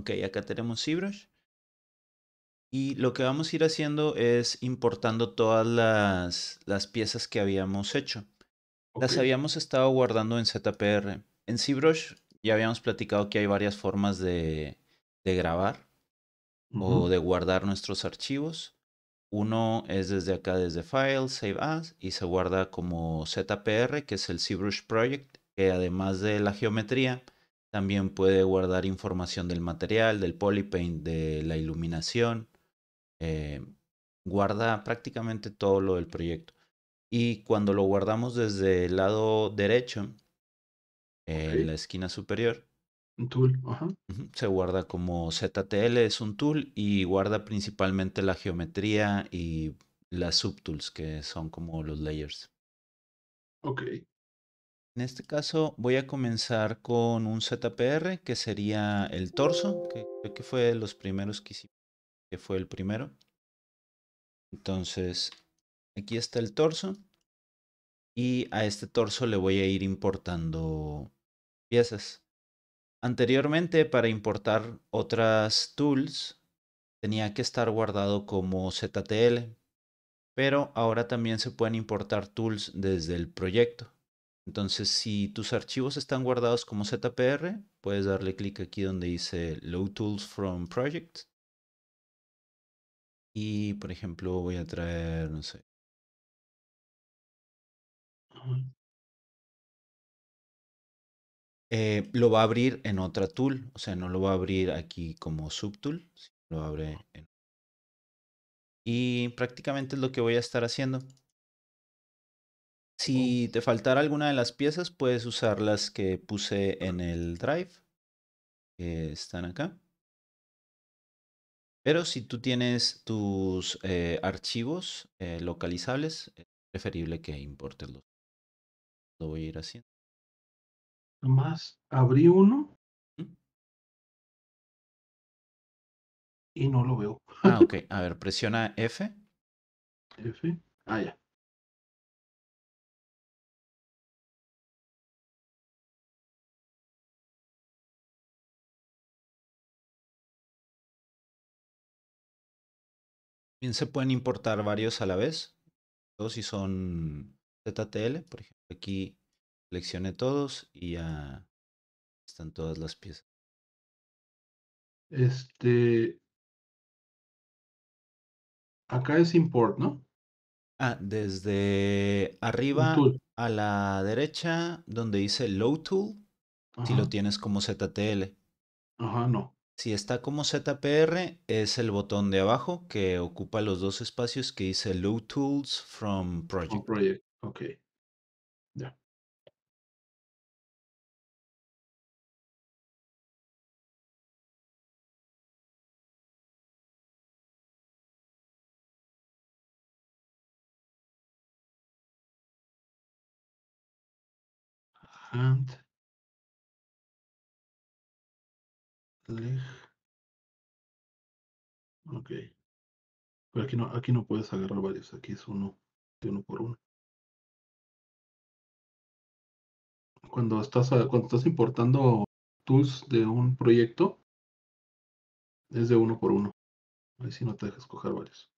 Ok, acá tenemos ZBrush. Y lo que vamos a ir haciendo es importando todas las, las piezas que habíamos hecho. Las habíamos estado guardando en ZPR. En ZBrush ya habíamos platicado que hay varias formas de, grabar o de guardar nuestros archivos. Uno es desde acá, desde File, Save As, y se guarda como ZPR, que es el ZBrush Project, que además de la geometría, también puede guardar información del material, del polypaint, de la iluminación. Eh, guarda prácticamente todo lo del proyecto. Y cuando lo guardamos desde el lado derecho, en eh, la esquina superior, un se guarda como ZTL, es un tool y guarda principalmente la geometría y las subtools, que son como los layers. Ok. En este caso voy a comenzar con un ZPR que sería el torso, que que fue los primeros que que fue el primero. Entonces, aquí está el torso y a este torso le voy a ir importando piezas. Anteriormente, para importar otras tools, tenía que estar guardado como ZTL, pero ahora también se pueden importar tools desde el proyecto. Entonces, si tus archivos están guardados como ZPR, puedes darle clic aquí donde dice Low Tools from Project. Y, por ejemplo, voy a traer, no sé. Eh, lo va a abrir en otra tool, o sea, no lo va a abrir aquí como subtool, lo abre en... Y prácticamente es lo que voy a estar haciendo. Oh. Si te faltara alguna de las piezas, puedes usar las que puse en el drive, que están acá. Pero si tú tienes tus eh, archivos eh, localizables, es preferible que importes los. Lo voy a ir haciendo. Nomás abrí uno y no lo veo. Ah, ok. A ver, presiona F. F. Ah, ya. Bien se pueden importar varios a la vez. Todos si son ZTL, por ejemplo, aquí seleccioné todos y ya están todas las piezas. Este. Acá es import, ¿no? Ah, desde arriba a la derecha, donde dice Low Tool, si lo tienes como ZTL. Ajá, no. Si está como ZPR, es el botón de abajo que ocupa los dos espacios que dice Low Tools from Project. Leg. Ok. Pero aquí no, aquí no puedes agarrar varios, aquí es uno, de uno por uno. Cuando estás, ah, cuando estás importando tools de un proyecto, es de uno por uno. Ahí sí no te dejas coger varios.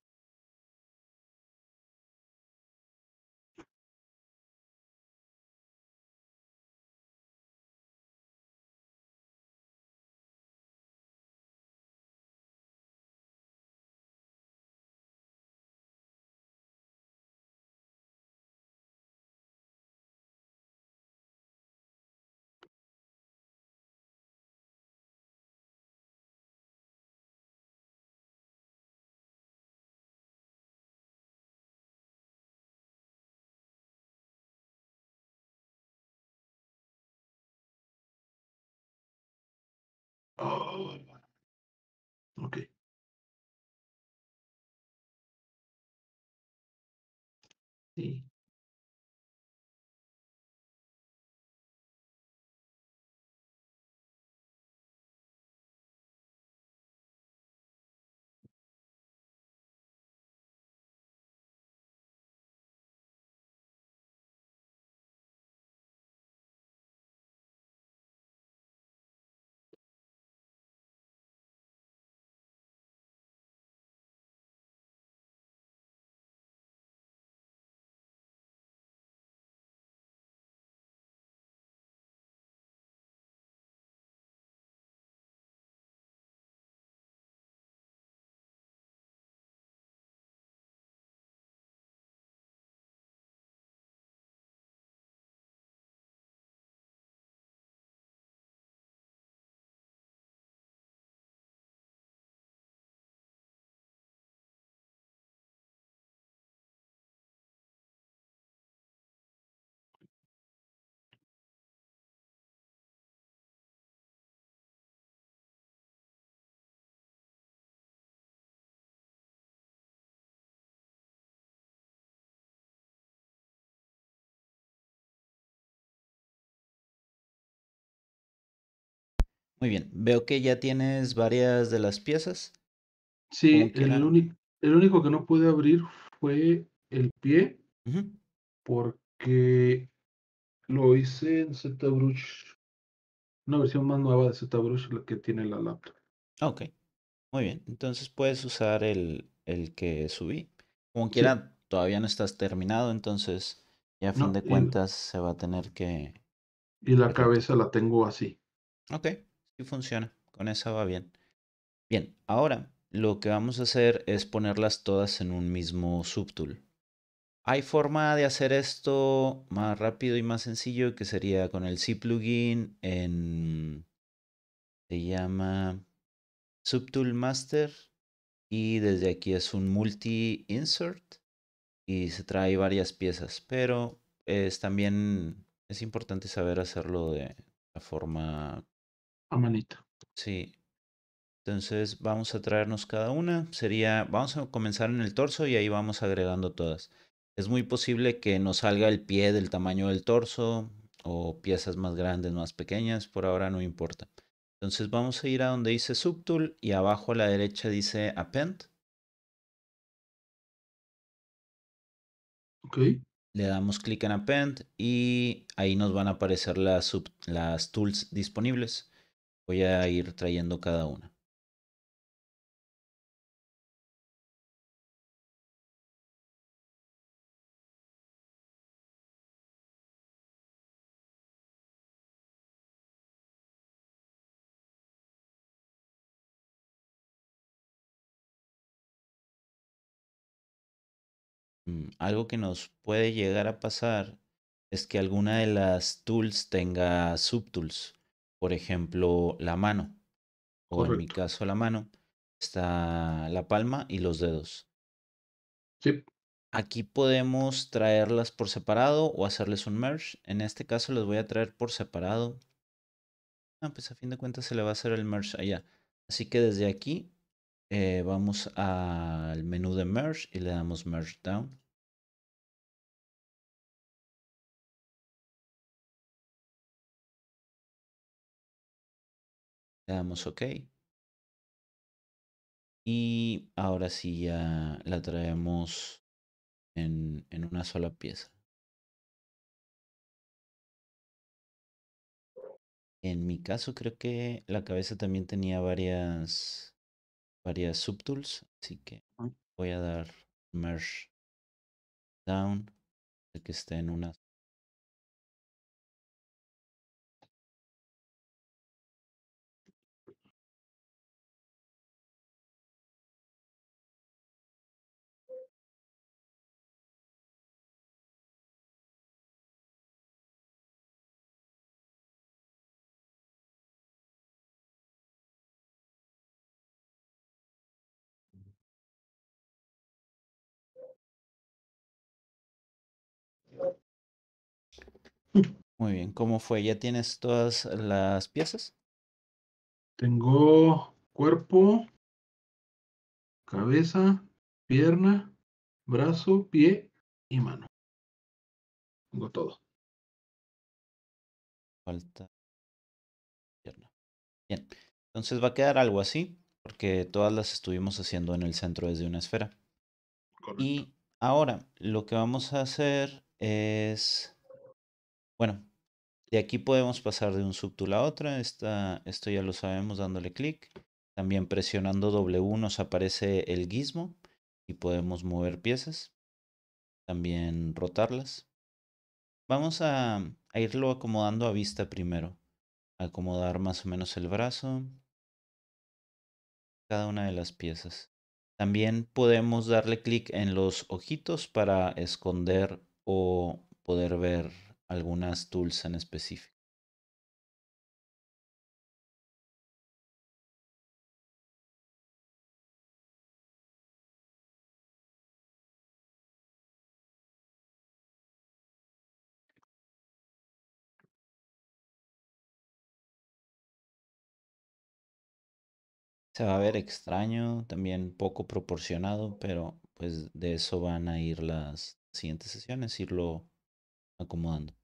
Muy bien, veo que ya tienes varias de las piezas. Sí, el, único, el único que no pude abrir fue el pie, porque lo hice en ZBrush, una versión más nueva de ZBrush, la que tiene la laptop. Ah, ok, muy bien. Entonces puedes usar el, el que subí. Como quiera, todavía no estás terminado, entonces ya a fin de cuentas se va a tener que... Y la cabeza la tengo así. Ok, funciona. Con esa va bien. Bien, ahora lo que vamos a hacer es ponerlas todas en un mismo subtool. Hay forma de hacer esto más rápido y más sencillo que sería con el C plugin en... Se llama Subtool Master y desde aquí es un multi insert y se trae varias piezas, pero es también es importante saber hacerlo de la forma a manito. Sí. Entonces vamos a traernos cada una. Sería, vamos a comenzar en el torso y ahí vamos agregando todas. Es muy posible que nos salga el pie del tamaño del torso o piezas más grandes, más pequeñas. Por ahora no importa. Entonces vamos a ir a donde dice Subtool y abajo a la derecha dice Append. Ok. Le damos clic en Append y ahí nos van a aparecer las, las tools disponibles. Voy a ir trayendo cada una. Mm, algo que nos puede llegar a pasar es que alguna de las tools tenga subtools por ejemplo, la mano. O en mi caso, la mano. Está la palma y los dedos. Sí. Aquí podemos traerlas por separado o hacerles un merge. En este caso les voy a traer por separado. Ah, pues a fin de cuentas se le va a hacer el merge allá. Así que desde aquí eh, vamos al menú de merge y le damos merge down. damos OK. Y ahora sí ya la traemos en, en una sola pieza. En mi caso creo que la cabeza también tenía varias, varias subtools, así que voy a dar merge down, que está en una Muy bien, ¿cómo fue? ¿Ya tienes todas las piezas? Tengo cuerpo, cabeza, pierna, brazo, pie y mano. Tengo todo. Falta pierna. Bien. Entonces va a quedar algo así, porque todas las estuvimos haciendo en el centro desde una esfera. Y ahora lo que vamos a hacer es bueno, de aquí podemos pasar de un subtool a otra. esto ya lo sabemos dándole clic. También presionando W nos aparece el gizmo y podemos mover piezas. También rotarlas. Vamos a irlo acomodando a vista primero. Acomodar más o menos el brazo. Cada una de las piezas. También podemos darle clic en los ojitos para esconder o poder ver algunas tools en específico. se va a ver extraño, también poco proporcionado, pero pues de eso van a ir las siguientes sesiones, irlo acomodando.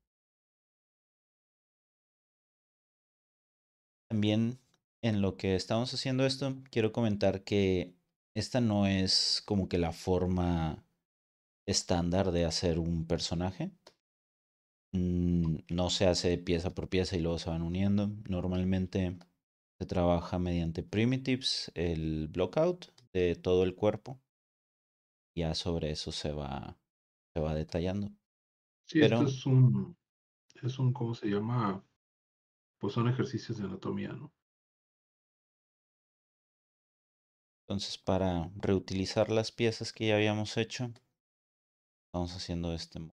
También en lo que estamos haciendo esto, quiero comentar que esta no es como que la forma estándar de hacer un personaje. Mm, no se hace pieza por pieza y luego se van uniendo. Normalmente se trabaja mediante primitives, el blockout de todo el cuerpo. Ya sobre eso se va, se va detallando. Sí, esto es un, es un, ¿cómo se llama? pues son ejercicios de anatomía, ¿no? Entonces, para reutilizar las piezas que ya habíamos hecho, vamos haciendo este modo.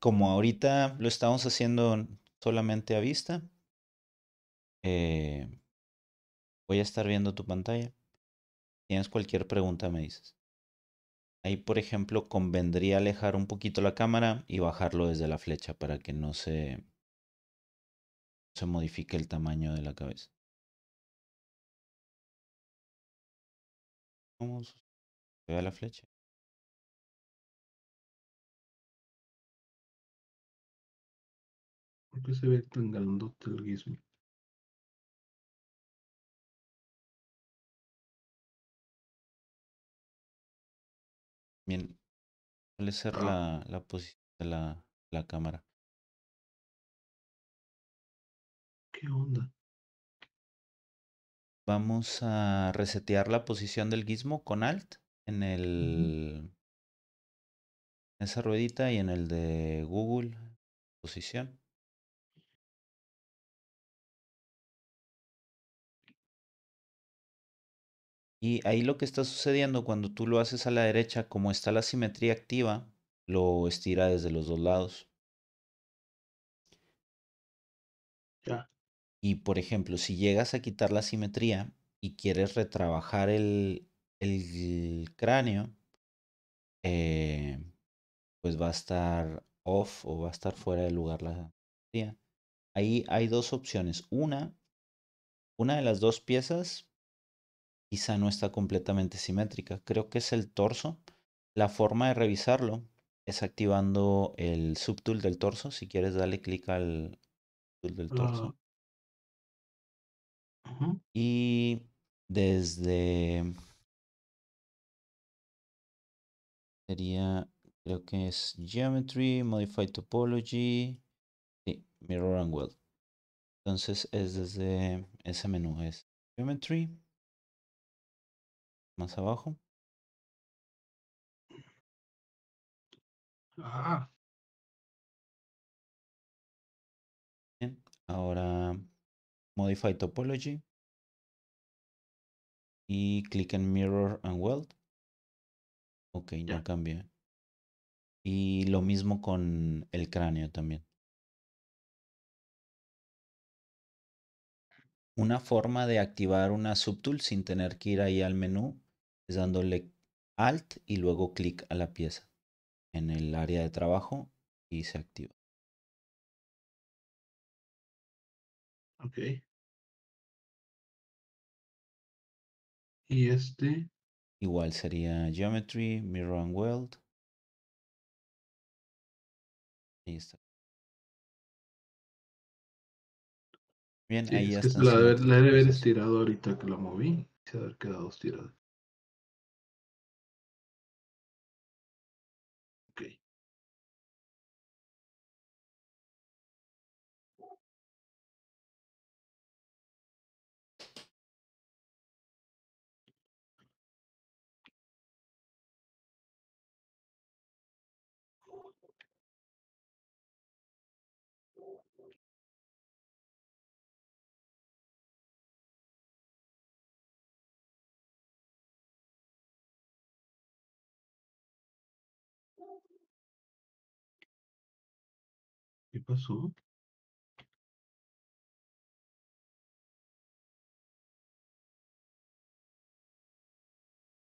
como ahorita lo estamos haciendo solamente a vista, eh, voy a estar viendo tu pantalla. Si tienes cualquier pregunta, me dices. Ahí, por ejemplo, convendría alejar un poquito la cámara y bajarlo desde la flecha para que no se, se modifique el tamaño de la cabeza. Vamos, a la flecha. ¿Por qué se ve tan grandote el gizmo? Bien, suele ser ah. la, la posición de la, cámara. ¿Qué onda? Vamos a resetear la posición del gizmo con Alt en el en esa ruedita y en el de Google posición. Y ahí lo que está sucediendo cuando tú lo haces a la derecha, como está la simetría activa, lo estira desde los dos lados. Y por ejemplo, si llegas a quitar la simetría y quieres retrabajar el, cráneo, eh, pues va a estar off o va a estar fuera de lugar la simetría. Ahí hay dos opciones. Una, una de las dos piezas quizá no está completamente simétrica. Creo que es el torso. La forma de revisarlo es activando el subtool del torso. Si quieres, dale clic al subtool del torso. Y desde... Sería, creo que es Geometry, Modify Topology, Mirror and Weld. Entonces es desde ese menú, es Geometry, más abajo. Bien. Ahora Modify Topology. Y clic en Mirror and Weld. Ok, ya cambié. Y lo mismo con el cráneo también. Una forma de activar una subtool sin tener que ir ahí al menú es dándole Alt y luego clic a la pieza en el área de trabajo y se activa. Ok. Y este. Igual sería Geometry, Mirror and Weld. Ahí está. Bien, ahí está. La, debe haber estirado ahorita que la moví. Se ha quedado estirada. pasó?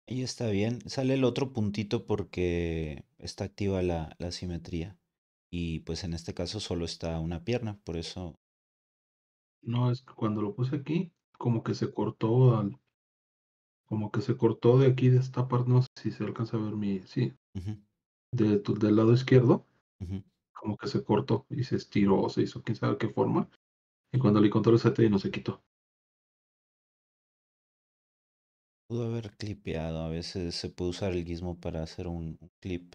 Ahí está bien. Sale el otro puntito porque está activa la, la simetría. Y pues en este caso solo está una pierna, por eso. No, es que cuando lo puse aquí, como que se cortó, como que se cortó de aquí, de esta parte, no sé si se alcanza a ver mi, sí, de del lado izquierdo, como que se cortó y se estiró se hizo quién sabe qué forma. Y cuando le encontró el y no se quitó. Pudo haber clipeado, a veces se puede usar el gizmo para hacer un, clip.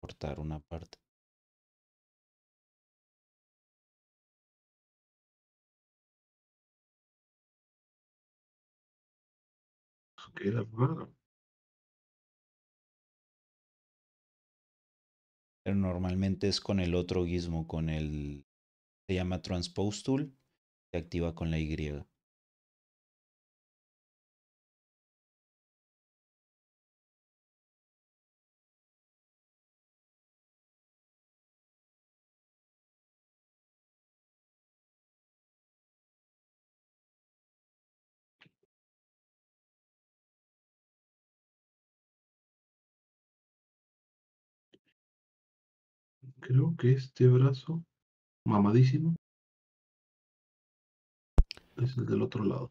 Cortar una parte. Ok, pues, de pero normalmente es con el otro gizmo, con el, se llama Transpose Tool, se activa con la Y. creo que este brazo mamadísimo es el del otro lado.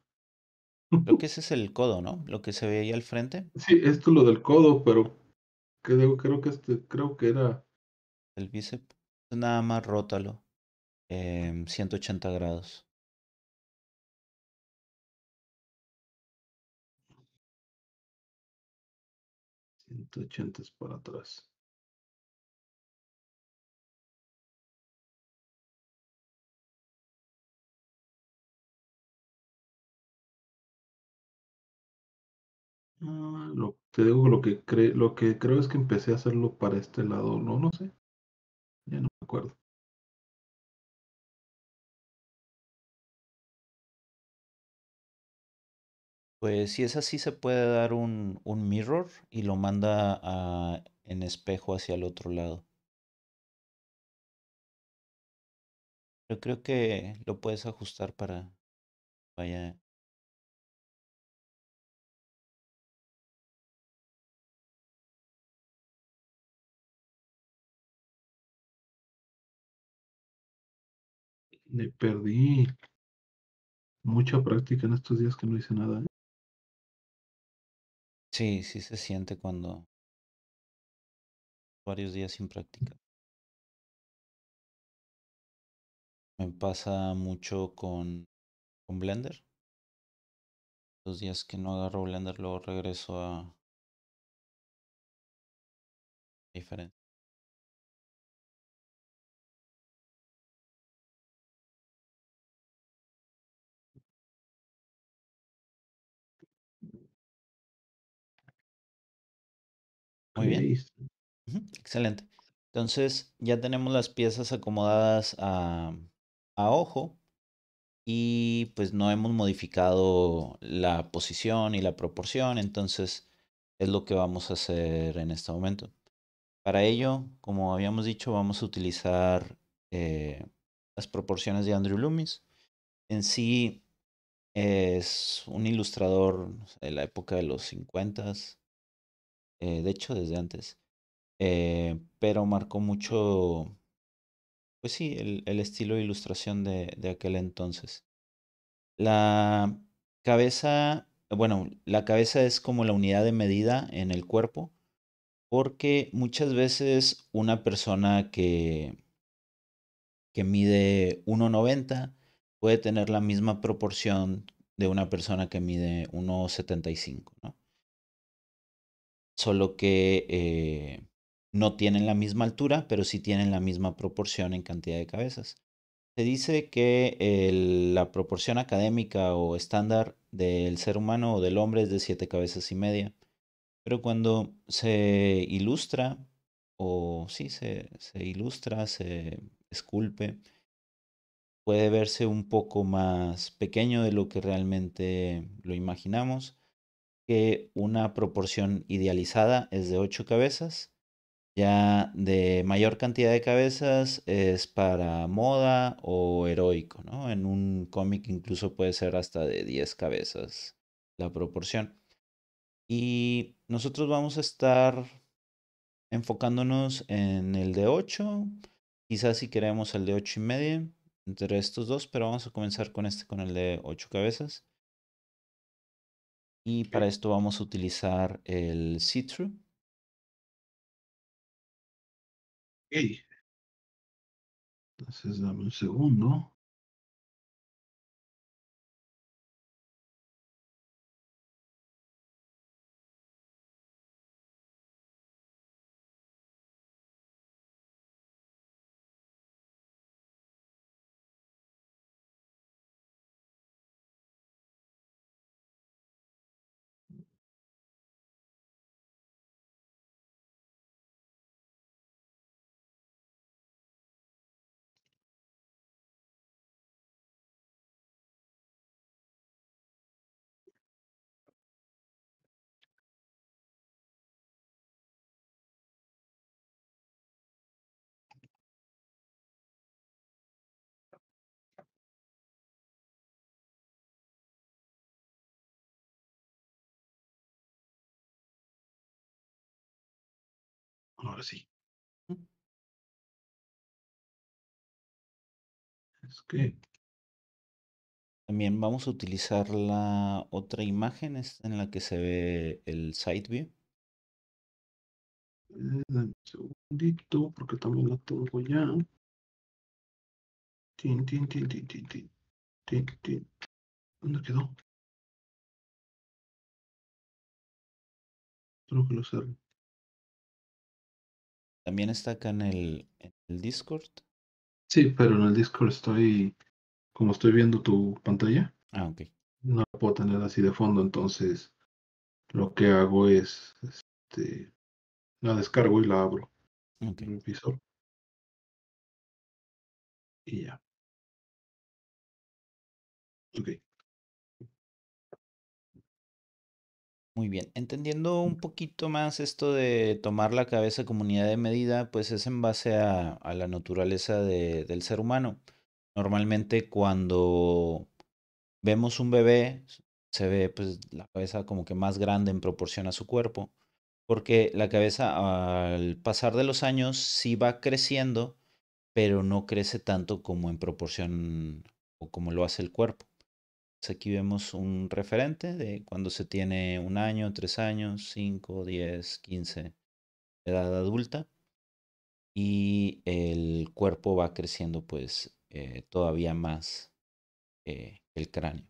Creo que ese es el codo, ¿no? Lo que se ve ahí al frente. Sí, esto es lo del codo, pero creo, creo que este, creo que era. El bíceps. Nada más rótalo. 180 em, grados. 180 es para atrás. Ah, lo, te digo lo que lo que creo es que empecé a hacerlo para este lado, no, no sé. Ya no me acuerdo. Pues si es así, se puede dar un, un mirror y lo manda en espejo hacia el otro lado. Yo creo que lo puedes ajustar para vaya me perdí mucha práctica en estos días que no hice nada. ¿eh? Sí, sí se siente cuando varios días sin práctica. Me pasa mucho con, con Blender. Los días que no agarro Blender, luego regreso a diferente. Muy bien. Excelente. Entonces ya tenemos las piezas acomodadas a, a ojo y pues no hemos modificado la posición y la proporción, entonces es lo que vamos a hacer en este momento. Para ello, como habíamos dicho, vamos a utilizar eh, las proporciones de Andrew Loomis. En sí es un ilustrador de la época de los 50 eh, de hecho desde antes, eh, pero marcó mucho, pues sí, el, estilo de ilustración de, de aquel entonces. La cabeza, bueno, la cabeza es como la unidad de medida en el cuerpo, porque muchas veces una persona que, que mide 1,90 puede tener la misma proporción de una persona que mide 1,75, ¿no? solo que eh, no tienen la misma altura, pero sí tienen la misma proporción en cantidad de cabezas. Se dice que la proporción académica o estándar del ser humano o del hombre es de siete cabezas y media, pero cuando se ilustra, o sí, se, se ilustra, se esculpe, puede verse un poco más pequeño de lo que realmente lo imaginamos que una proporción idealizada es de 8 cabezas. Ya de mayor cantidad de cabezas es para moda o heroico, ¿no? En un cómic incluso puede ser hasta de 10 cabezas la proporción. Y nosotros vamos a estar enfocándonos en el de 8, quizás si queremos el de 8 y media, entre estos dos, pero vamos a comenzar con este, con el de 8 cabezas. Y para esto vamos a utilizar el see-through. Ok. Entonces dame un segundo. sí. Es que... También vamos a utilizar la otra imagen en la que se ve el side view. Eh, un segundito porque también la tengo ya. Tin, tin, tin, tin, tin, tin, tin. ¿Dónde quedó? Creo que lo cerré. ¿También está acá en el, Discord? Sí, pero en el Discord estoy, como estoy viendo tu pantalla, ah, no la puedo tener así de fondo, entonces lo que hago es, este, la descargo y la abro en el visor. Y ya. Ok, Muy bien, entendiendo un poquito más esto de tomar la cabeza como unidad de medida, pues es en base a, la naturaleza del ser humano. Normalmente cuando vemos un bebé, se ve pues la cabeza como que más grande en proporción a su cuerpo, porque la cabeza al pasar de los años sí va creciendo, pero no crece tanto como en proporción o como lo hace el cuerpo. Aquí vemos un referente de cuando se tiene un año, tres años, cinco, diez, quince, edad adulta. Y el cuerpo va creciendo pues eh, todavía más eh, el cráneo.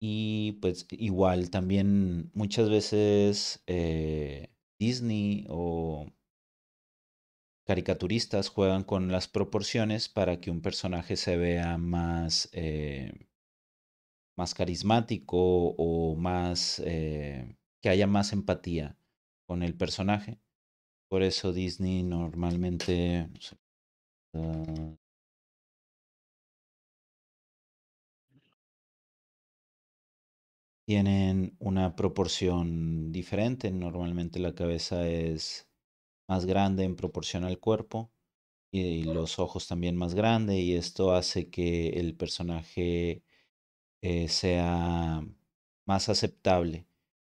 Y pues igual también muchas veces eh, Disney o caricaturistas juegan con las proporciones para que un personaje se vea más, eh, más carismático o más eh, que haya más empatía con el personaje. Por eso Disney normalmente ah, tienen una proporción diferente. Normalmente la cabeza es más grande en proporción al cuerpo y, los ojos también más grande y esto hace que el personaje eh, sea más aceptable.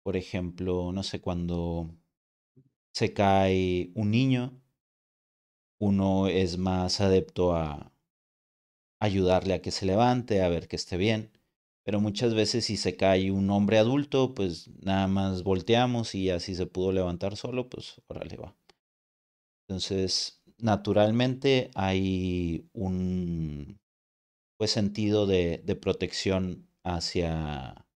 Por ejemplo, no sé, cuando se cae un niño, uno es más adepto a ayudarle a que se levante, a ver que esté bien. Pero muchas veces si se cae un hombre adulto, pues nada más volteamos y así se pudo levantar solo, pues órale va. Entonces, naturalmente hay un pues, sentido de, de protección hacia,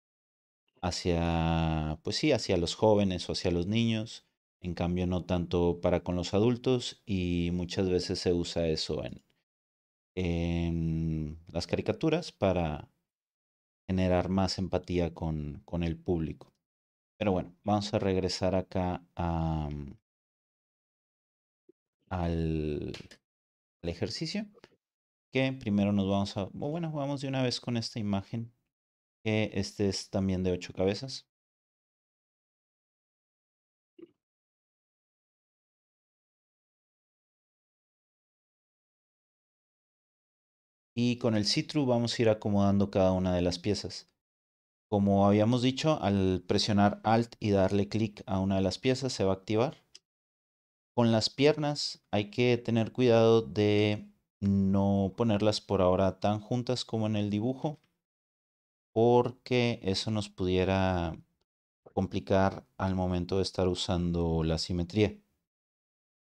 hacia, pues sí, hacia los jóvenes o hacia los niños, en cambio no tanto para con los adultos y muchas veces se usa eso en, en las caricaturas para generar más empatía con, con el público. Pero bueno, vamos a regresar acá a, al, ejercicio. Que primero nos vamos a... Bueno, vamos de una vez con esta imagen. Que este es también de ocho cabezas. y con el citru vamos a ir acomodando cada una de las piezas. Como habíamos dicho, al presionar Alt y darle clic a una de las piezas se va a activar. Con las piernas hay que tener cuidado de no ponerlas por ahora tan juntas como en el dibujo porque eso nos pudiera complicar al momento de estar usando la simetría.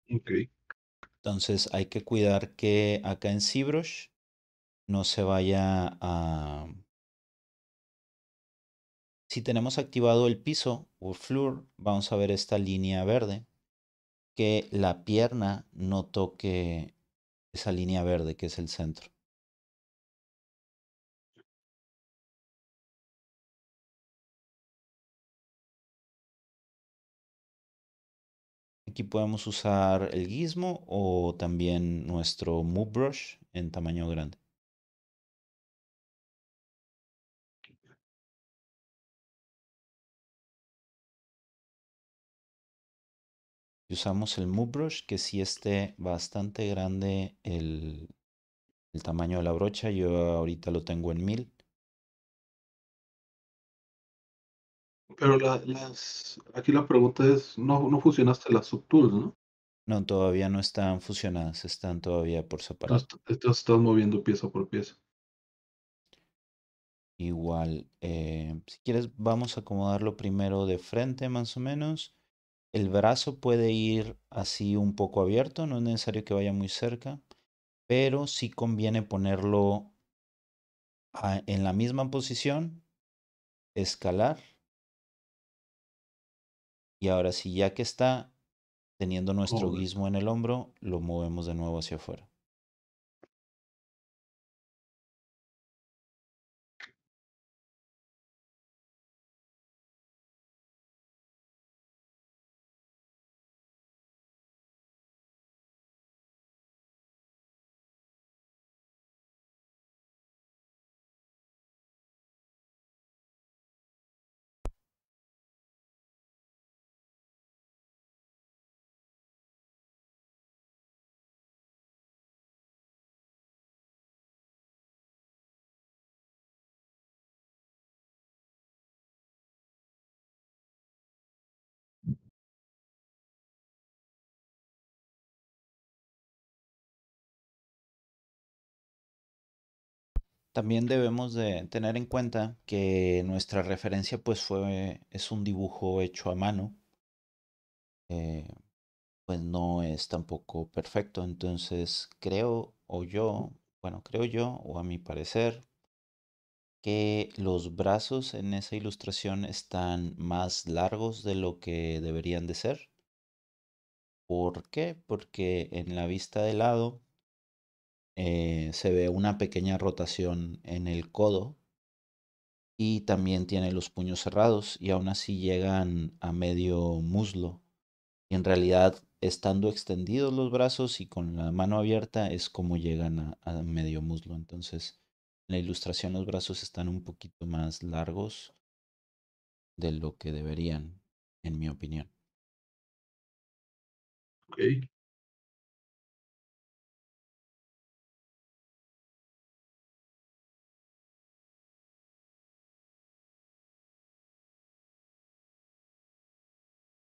Entonces hay que cuidar que acá en ZBrush no se vaya a... Si tenemos activado el piso o floor, vamos a ver esta línea verde que la pierna no toque esa línea verde que es el centro. Aquí podemos usar el gizmo o también nuestro move brush en tamaño grande. usamos el move brush que si esté bastante grande el, el tamaño de la brocha. Yo ahorita lo tengo en 1000. Pero las, aquí la pregunta es, ¿no, no fusionaste las subtools, no? No, todavía no están fusionadas, están todavía por separado. Estás, estás, moviendo pieza por pieza. Igual, eh, si quieres vamos a acomodarlo primero de frente más o menos. El brazo puede ir así un poco abierto, no es necesario que vaya muy cerca, pero sí conviene ponerlo en la misma posición, escalar. Y ahora sí, ya que está teniendo nuestro guismo en el hombro, lo movemos de nuevo hacia afuera. También debemos de tener en cuenta que nuestra referencia pues fue, es un dibujo hecho a mano, eh, pues no es tampoco perfecto, entonces creo o yo, bueno creo yo o a mi parecer que los brazos en esa ilustración están más largos de lo que deberían de ser. ¿Por qué? Porque en la vista de lado eh, se ve una pequeña rotación en el codo y también tiene los puños cerrados y aún así llegan a medio muslo. Y en realidad, estando extendidos los brazos y con la mano abierta, es como llegan a, a medio muslo. Entonces, en la ilustración los brazos están un poquito más largos de lo que deberían, en mi opinión. Ok.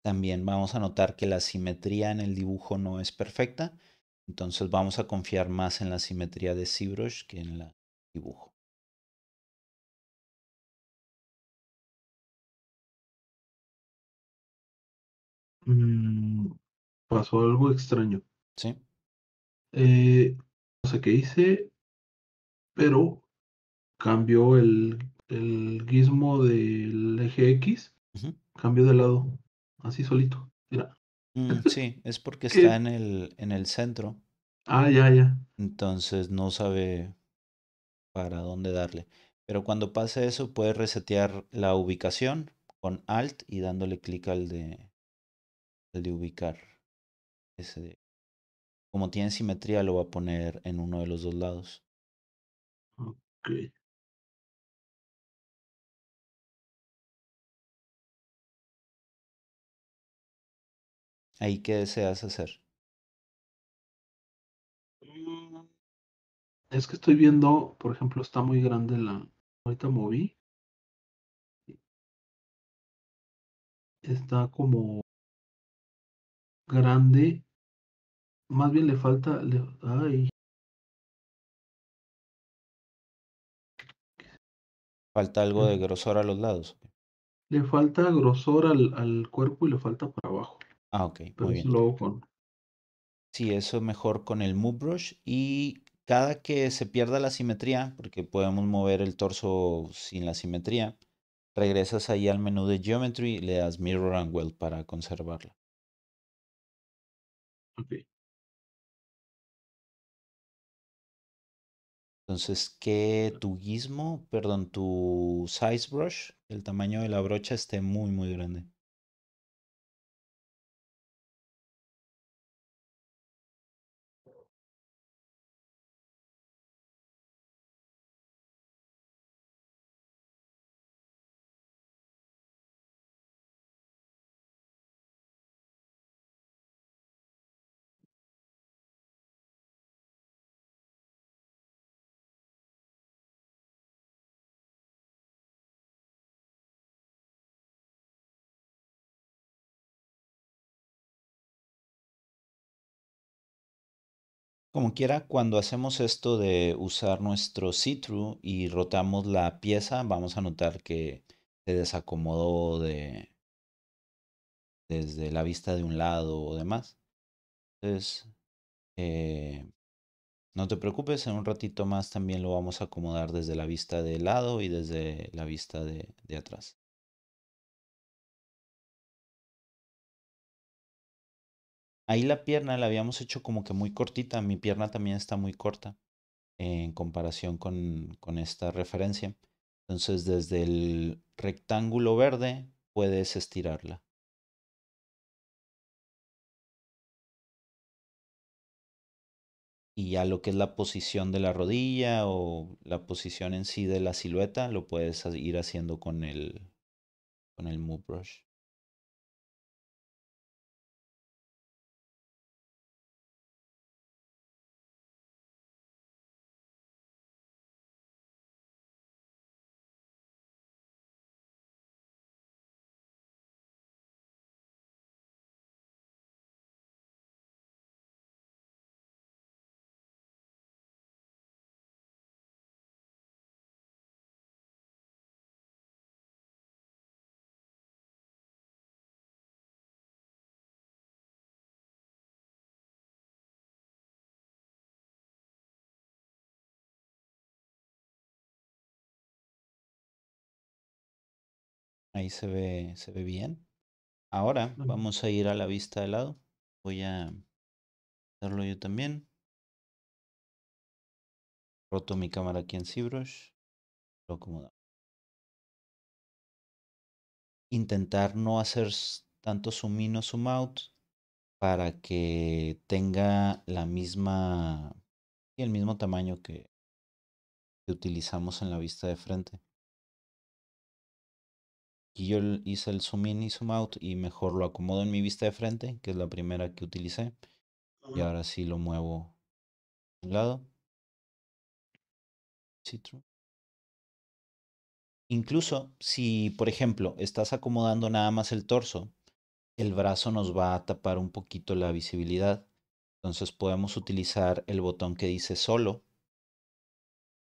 También vamos a notar que la simetría en el dibujo no es perfecta, entonces vamos a confiar más en la simetría de ZBrush que en el dibujo. Mm, pasó algo extraño. Sí. Eh, no sé qué hice, pero cambió el, el gizmo del eje X, cambio cambió de lado así solito. Mira. Mm, sí, es porque está en el, en el centro. Ah, ya, ya. Entonces no sabe para dónde darle. Pero cuando pase eso, puede resetear la ubicación con Alt y dándole clic al de, al de ubicar. Ese de, como tiene simetría, lo va a poner en uno de los dos lados. Ok. ¿Ahí qué deseas hacer? Mm, es que estoy viendo, por ejemplo, está muy grande la. Ahorita moví. Está como grande. Más bien le falta. ay. Falta algo de grosor a los lados. Le falta grosor al, al cuerpo y le falta para abajo. Ah, ok. Muy bien. Sí, eso mejor con el move brush. Y cada que se pierda la simetría, porque podemos mover el torso sin la simetría, regresas ahí al menú de Geometry y le das Mirror and Weld para conservarla. Ok. Entonces, que ah. tu gizmo, perdón, tu size brush, el tamaño de la brocha esté muy, muy grande. Como quiera, cuando hacemos esto de usar nuestro see y rotamos la pieza, vamos a notar que se desacomodó de, desde la vista de un lado o demás. Entonces, eh, no te preocupes, en un ratito más también lo vamos a acomodar desde la vista de lado y desde la vista de atrás. Ahí la pierna la habíamos hecho como que muy cortita, mi pierna también está muy corta en comparación con, esta referencia. Entonces desde el rectángulo verde puedes estirarla. y ya lo que es la posición de la rodilla o la posición en sí de la silueta lo puedes ir haciendo con el con el move brush Ahí se ve, se ve bien. Ahora vamos a ir a la vista de lado. Voy a hacerlo yo también. Roto mi cámara aquí en ZBrush. Lo acomodamos. Intentar no hacer tanto zoom in o zoom out para que tenga la misma y el mismo tamaño que, que utilizamos en la vista de frente. Aquí yo hice el zoom in y zoom out y mejor lo acomodo en mi vista de frente, que es la primera que utilicé. Y ahora sí lo muevo a un lado. Incluso si, por ejemplo, estás acomodando nada más el torso, el brazo nos va a tapar un poquito la visibilidad. Entonces podemos utilizar el botón que dice solo,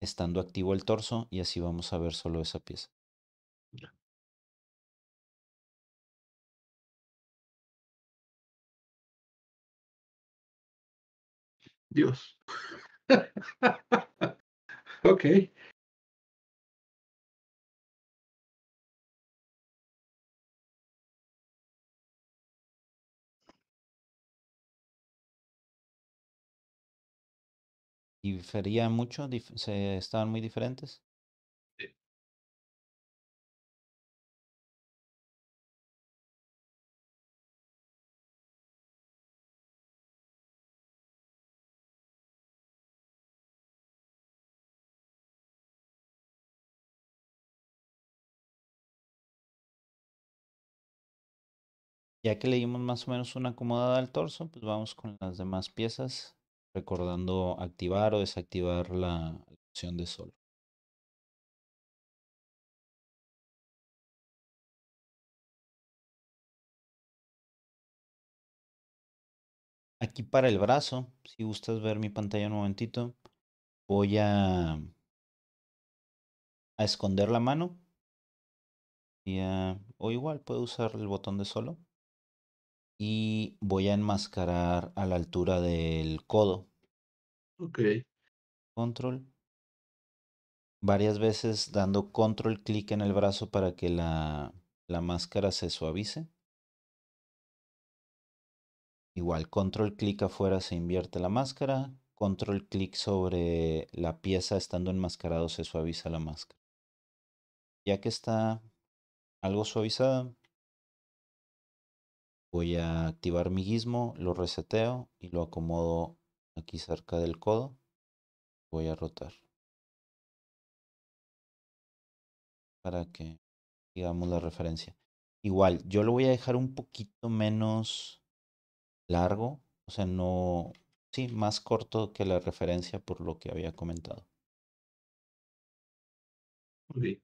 estando activo el torso, y así vamos a ver solo esa pieza. Dios. ok. ¿Diferían mucho? ¿Se estaban muy diferentes? Ya que le dimos más o menos una acomodada al torso, pues vamos con las demás piezas, recordando activar o desactivar la opción de solo. Aquí para el brazo, si gustas ver mi pantalla un momentito, voy a, a esconder la mano. Y, ah, o igual puedo usar el botón de solo y voy a enmascarar a la altura del codo. Ok. Control. Varias veces dando control clic en el brazo para que la, la máscara se suavice. Igual, control clic afuera se invierte la máscara. Control clic sobre la pieza estando enmascarado se suaviza la máscara. Ya que está algo suavizada, Voy a activar mi gizmo, lo reseteo y lo acomodo aquí cerca del codo. Voy a rotar. Para que digamos la referencia. Igual, yo lo voy a dejar un poquito menos largo. O sea, no... Sí, más corto que la referencia por lo que había comentado. bien.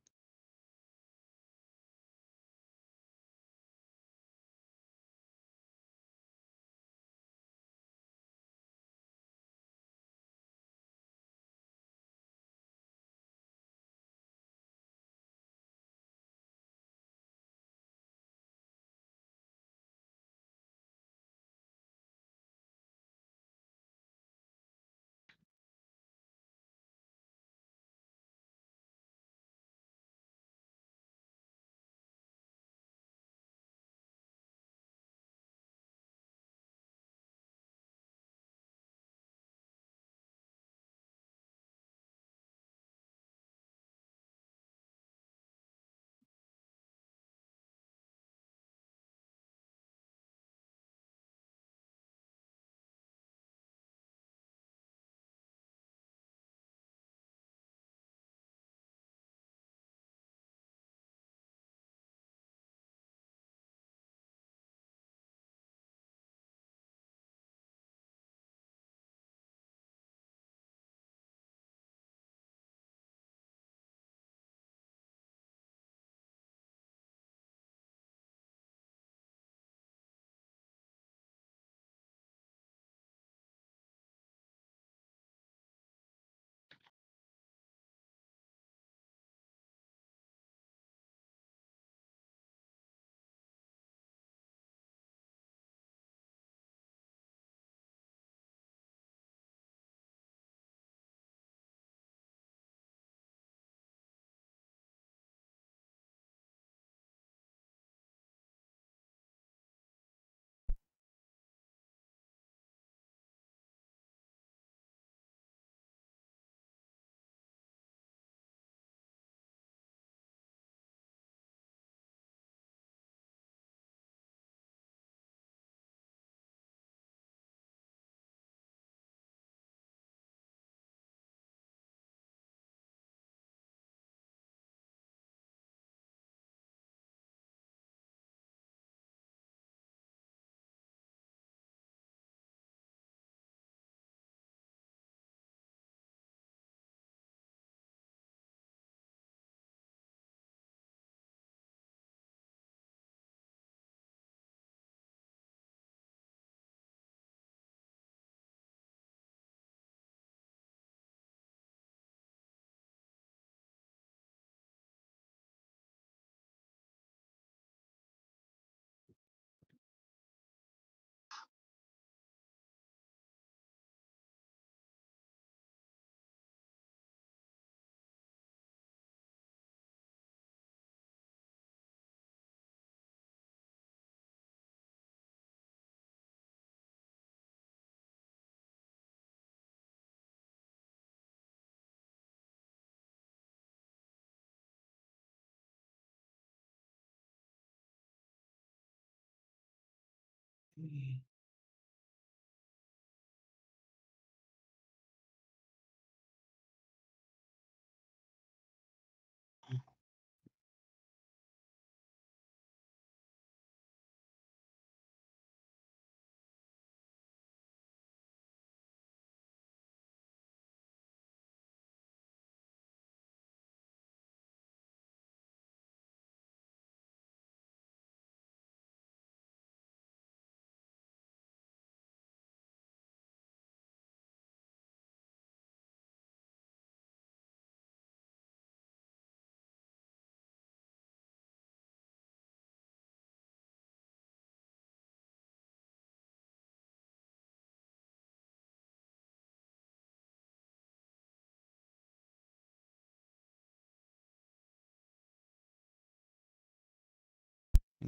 Mm-hmm.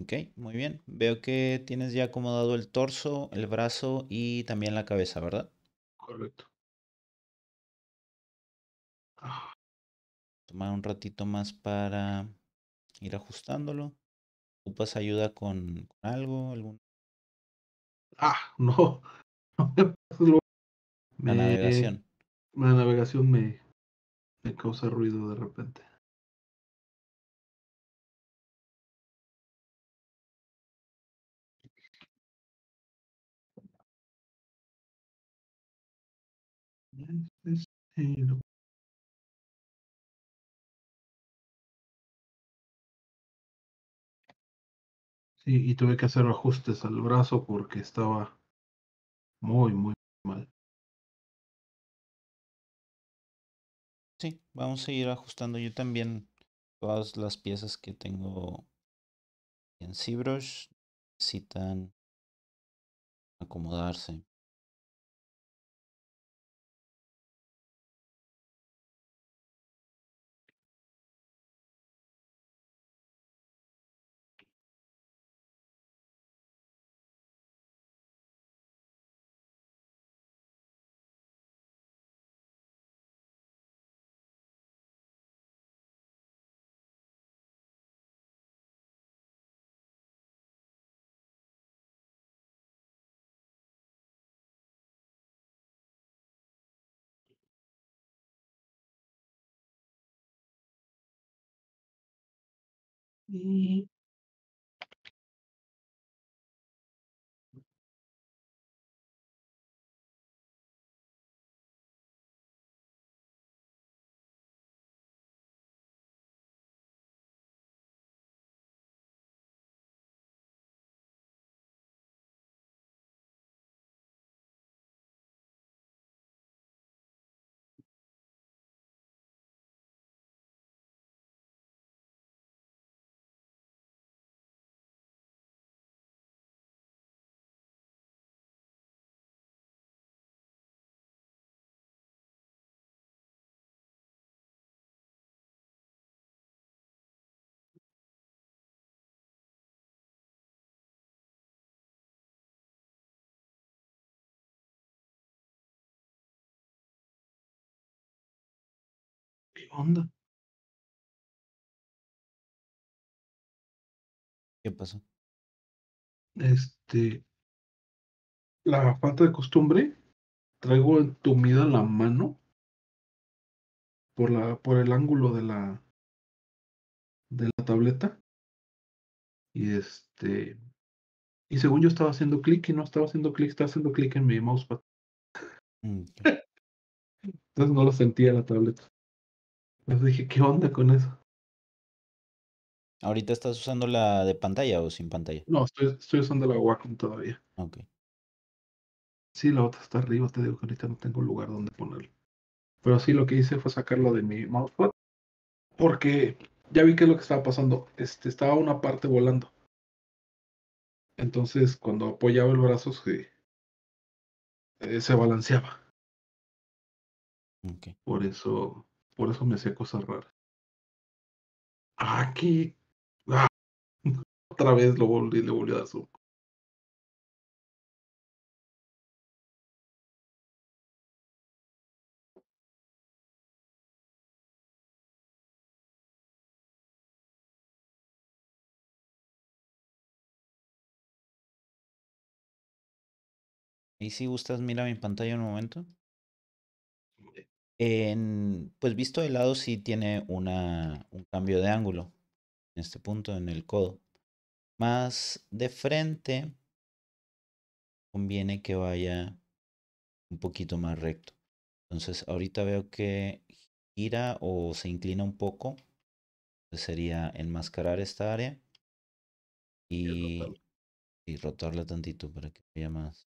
Ok, muy bien. Veo que tienes ya acomodado el torso, el brazo y también la cabeza, ¿verdad? Correcto. Ah. Tomar un ratito más para ir ajustándolo. ¿Ocupas ayuda con, algo? Algún... Ah, no. la navegación. La navegación me causa ruido de repente. Eh, sí, y tuve que hacer ajustes al brazo porque estaba muy, muy mal. Sí, vamos a ir ajustando yo también todas las piezas que tengo en ZBrush necesitan acomodarse. the mm-hmm. onda? ¿Qué pasó? Este, la falta de costumbre, traigo entumida la mano por la, por el ángulo de la de la tableta. Y este, y según yo estaba haciendo clic y no estaba haciendo clic, estaba haciendo clic en mi mousepad. Mm, Entonces no lo sentía la tableta. Les dije, ¿qué onda con eso? ¿Ahorita estás usando la de pantalla o sin pantalla? No, estoy, usando la Wacom todavía. Ok. Sí, la otra está arriba, te digo que ahorita no tengo lugar donde ponerlo. Pero sí, lo que hice fue sacarlo de mi mousepad. Porque ya vi que es lo que estaba pasando. Este, estaba una parte volando. Entonces, cuando apoyaba el brazo, se, eh, se balanceaba. Okay. Por eso por eso me hacía cosas raras. Aquí. Ah, ah, otra vez lo volví, le volví a dar su. Y si gustas, mira mi pantalla un momento. En, pues visto de lado sí tiene una, un cambio de ángulo en este punto, en el codo. Más de frente conviene que vaya un poquito más recto. Entonces ahorita veo que gira o se inclina un poco. Entonces pues, sería enmascarar esta área y, y rotarla tantito para que vaya más.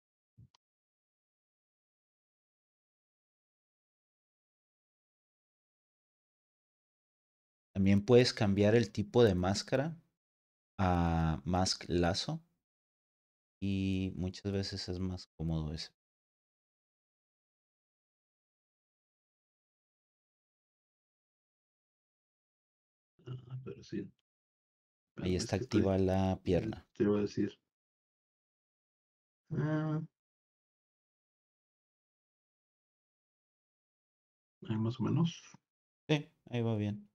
También puedes cambiar el tipo de máscara a mask lazo. Y muchas veces es más cómodo ese. Ah, pero sí. Ahí está activa la eh, pierna. Te iba a decir. Ah. Ahí más o menos. Sí, ahí va bien.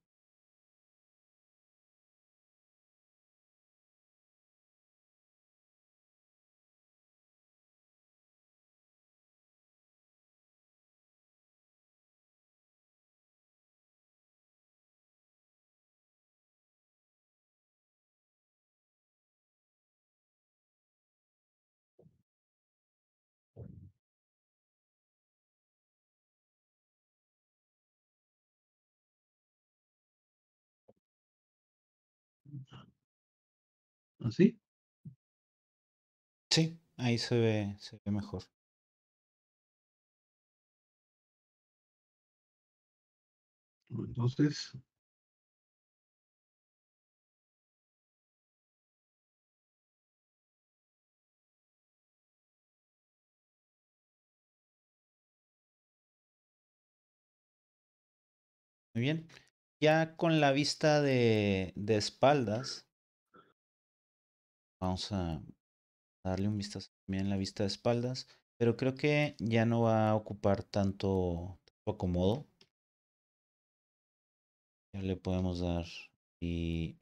¿Así? Sí, ahí se ve, se ve mejor. Entonces, Muy bien. Ya con la vista de espaldas, Vamos a darle un vistazo también en la vista de espaldas. Pero creo que ya no va a ocupar tanto, acomodo. Ya le podemos dar y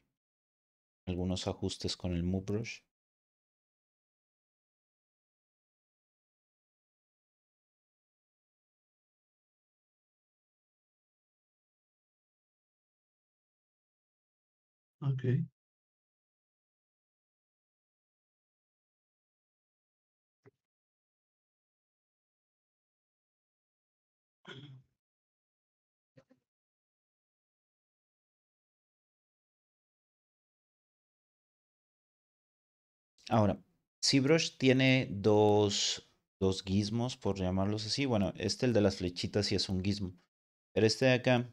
algunos ajustes con el Move Brush. Okay. Ahora, ZBrush tiene dos, dos gizmos, por llamarlos así. Bueno, este, el de las flechitas, y es un gizmo. Pero este de acá,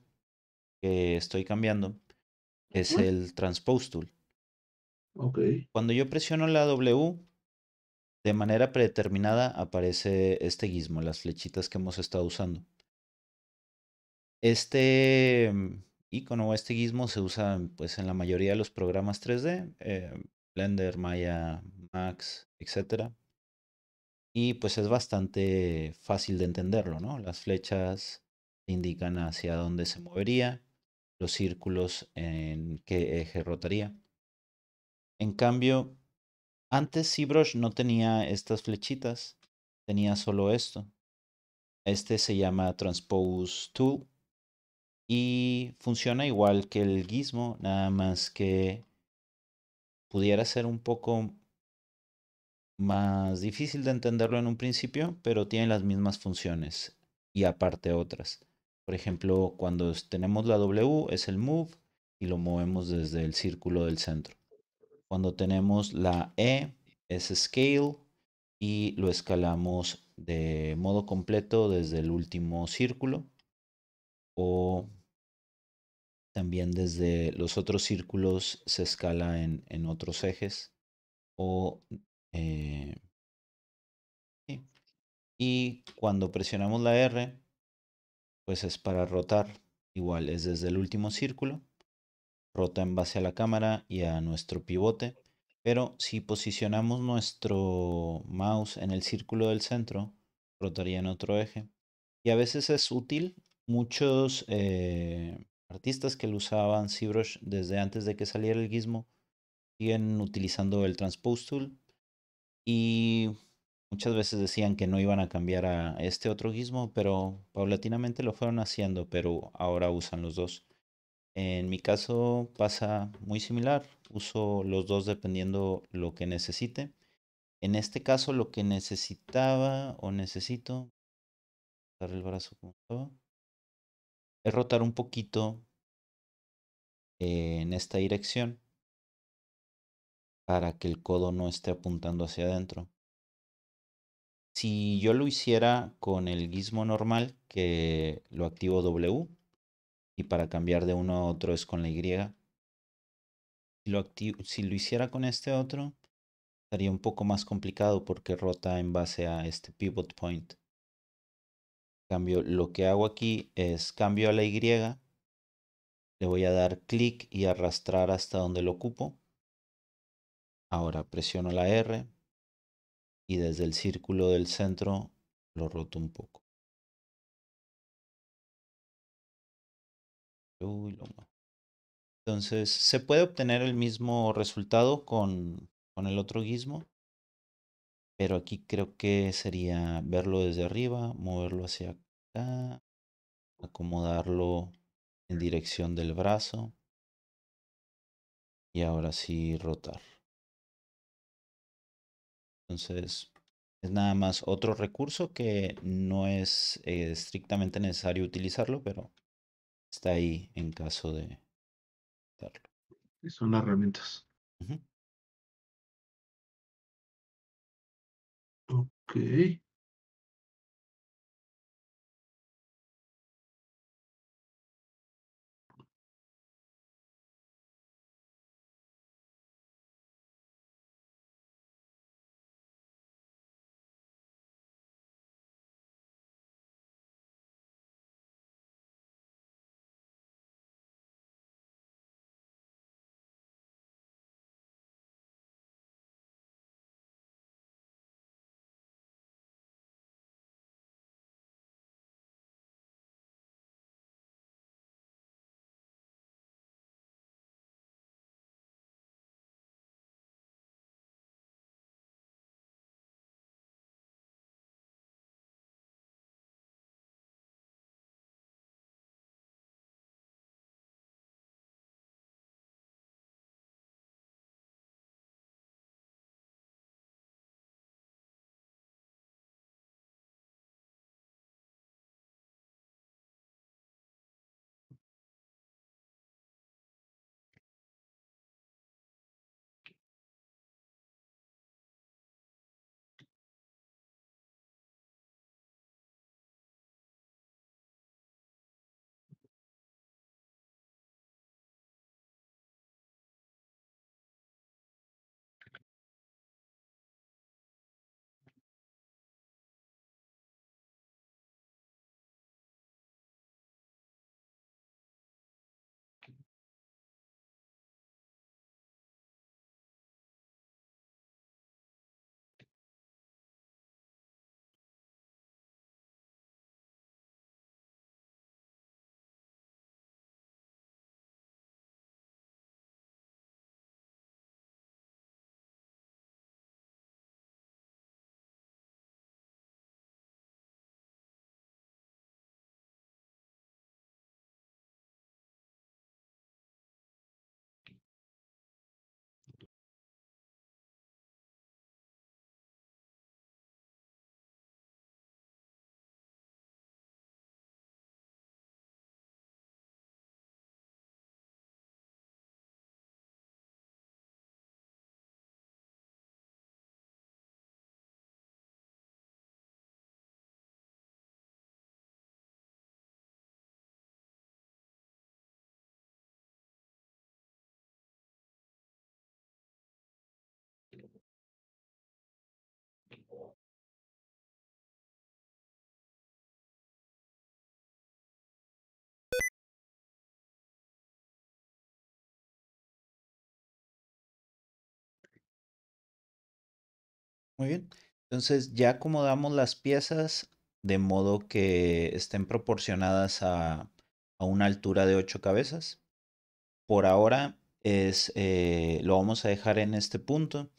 que estoy cambiando, es el Transpose Tool. Okay. Cuando yo presiono la W, de manera predeterminada aparece este gizmo, las flechitas que hemos estado usando. Este mm, icono o este gizmo se usa pues, en la mayoría de los programas 3D. Blender, Maya, Max, etc. Y pues es bastante fácil de entenderlo, ¿no? Las flechas indican hacia dónde se movería, los círculos en qué eje rotaría. En cambio, antes ZBrush no tenía estas flechitas, tenía solo esto. Este se llama Transpose Tool y funciona igual que el gizmo, nada más que pudiera ser un poco más difícil de entenderlo en un principio, pero tiene las mismas funciones y aparte otras. Por ejemplo, cuando tenemos la W es el move y lo movemos desde el círculo del centro. Cuando tenemos la E es scale y lo escalamos de modo completo desde el último círculo o también desde los otros círculos se escala en, otros ejes o eh, y cuando presionamos la R, pues es para rotar. Igual es desde el último círculo, rota en base a la cámara y a nuestro pivote. Pero si posicionamos nuestro mouse en el círculo del centro, rotaría en otro eje. Y a veces es útil. Muchos eh, artistas que lo usaban ZBrush desde antes de que saliera el gizmo siguen utilizando el Transpose Tool y muchas veces decían que no iban a cambiar a este otro gizmo, pero paulatinamente lo fueron haciendo, pero ahora usan los dos. En mi caso pasa muy similar, uso los dos dependiendo lo que necesite. En este caso lo que necesitaba o necesito, dar el brazo como estaba es rotar un poquito en esta dirección para que el codo no esté apuntando hacia adentro. Si yo lo hiciera con el gizmo normal, que lo activo W, y para cambiar de uno a otro es con la Y. Si lo, si lo hiciera con este otro, estaría un poco más complicado porque rota en base a este pivot point cambio, lo que hago aquí es cambio a la Y, le voy a dar clic y arrastrar hasta donde lo ocupo. Ahora presiono la R y desde el círculo del centro lo roto un poco. Entonces, se puede obtener el mismo resultado con, con el otro gizmo. Pero aquí creo que sería verlo desde arriba, moverlo hacia acá, acomodarlo en dirección del brazo. Y ahora sí rotar. Entonces, es nada más otro recurso que no es eh, estrictamente necesario utilizarlo, pero está ahí en caso de darlo. Son herramientas. Okay. Muy bien. Entonces ya acomodamos las piezas de modo que estén proporcionadas a, a una altura de 8 cabezas. Por ahora es, eh, lo vamos a dejar en este punto.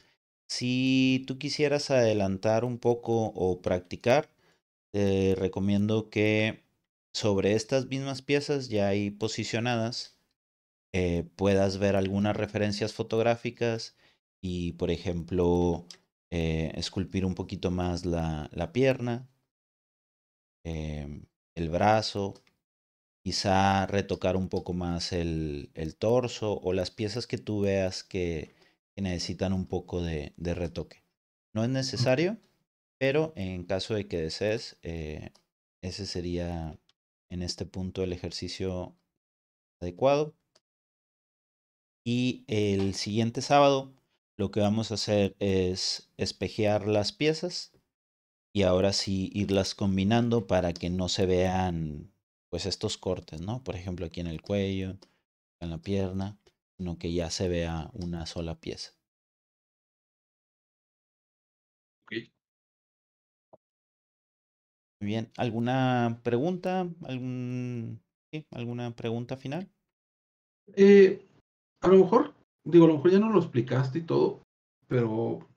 Si tú quisieras adelantar un poco o practicar, te recomiendo que sobre estas mismas piezas ya ahí posicionadas eh, puedas ver algunas referencias fotográficas y, por ejemplo, eh, esculpir un poquito más la, pierna, em, el brazo, quizá retocar un poco más el, torso o las piezas que tú veas que, necesitan un poco de, retoque. No es necesario, pero en caso de que desees, eh, ese sería en este punto el ejercicio adecuado. Y el siguiente sábado lo que vamos a hacer es espejear las piezas y ahora sí irlas combinando para que no se vean pues estos cortes, ¿no? Por ejemplo, aquí en el cuello, en la pierna, sino que ya se vea una sola pieza. bien, ¿alguna pregunta? ¿Alguna pregunta final? Eh, a lo mejor digo, a lo mejor ya no lo explicaste y todo, pero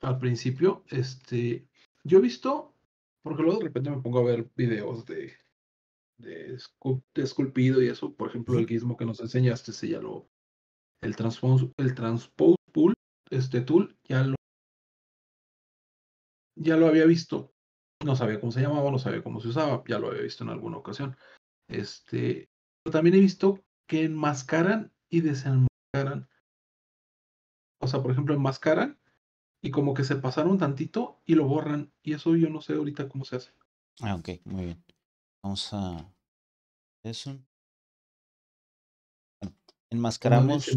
al principio, este, yo he visto, porque luego de repente me pongo a ver videos de, de, esculpido y eso, por ejemplo, el guismo que nos enseñaste, si ya lo, el transpose, el transpose pool, este tool, ya lo, ya lo había visto, no sabía cómo se llamaba, no sabía cómo se usaba, ya lo había visto en alguna ocasión, este, pero también he visto que enmascaran y desenmascaran o sea, por ejemplo, enmascaran y como que se pasaron tantito y lo borran. Y eso yo no sé ahorita cómo se hace. Ah, ok, muy bien. Vamos a. Eso Enmascaramos.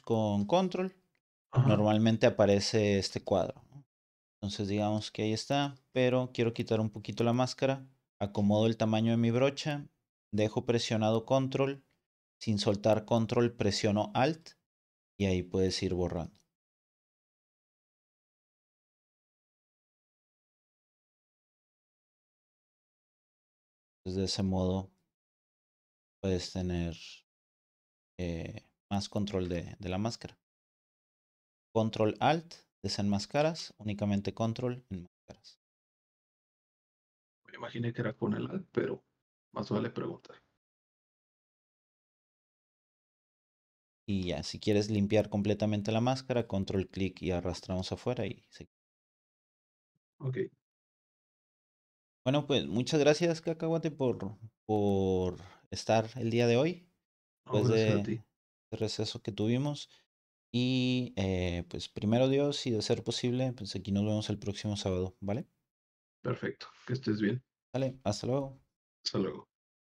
con... con control. Normalmente aparece este cuadro. Entonces digamos que ahí está, pero quiero quitar un poquito la máscara. Acomodo el tamaño de mi brocha. Dejo presionado control sin soltar control presiono alt y ahí puedes ir borrando. Pues, de ese modo puedes tener eh, más control de, la máscara. Control Alt, desenmascaras, únicamente Control enmascaras. Me imaginé que era con el Alt, pero más vale preguntar. Y ya, si quieres limpiar completamente la máscara, control clic y arrastramos afuera y se... Ok. Bueno, pues muchas gracias, Cacahuate, por, por estar el día de hoy. Después de, Este receso que tuvimos. Y eh, pues primero Dios, y de ser posible, pues aquí nos vemos el próximo sábado, ¿vale? Perfecto, que estés bien. Vale, hasta luego. Hasta luego.